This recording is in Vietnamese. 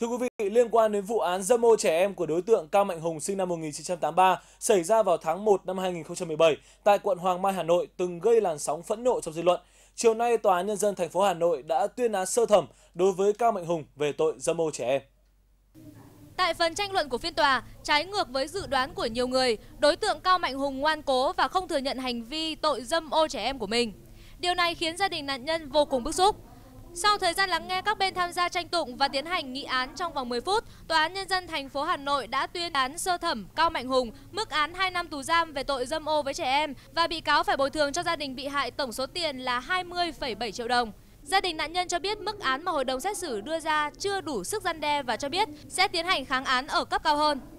Thưa quý vị, liên quan đến vụ án dâm ô trẻ em của đối tượng Cao Mạnh Hùng sinh năm 1983 xảy ra vào tháng 1 năm 2017 tại quận Hoàng Mai, Hà Nội từng gây làn sóng phẫn nộ trong dư luận. Chiều nay, Tòa án Nhân dân thành phố Hà Nội đã tuyên án sơ thẩm đối với Cao Mạnh Hùng về tội dâm ô trẻ em. Tại phần tranh luận của phiên tòa, trái ngược với dự đoán của nhiều người, đối tượng Cao Mạnh Hùng ngoan cố và không thừa nhận hành vi tội dâm ô trẻ em của mình. Điều này khiến gia đình nạn nhân vô cùng bức xúc. Sau thời gian lắng nghe các bên tham gia tranh tụng và tiến hành nghị án trong vòng 10 phút, Tòa án Nhân dân thành phố Hà Nội đã tuyên án sơ thẩm Cao Mạnh Hùng mức án 2 năm tù giam về tội dâm ô với trẻ em và bị cáo phải bồi thường cho gia đình bị hại tổng số tiền là 20,7 triệu đồng. Gia đình nạn nhân cho biết mức án mà hội đồng xét xử đưa ra chưa đủ sức gian đe và cho biết sẽ tiến hành kháng án ở cấp cao hơn.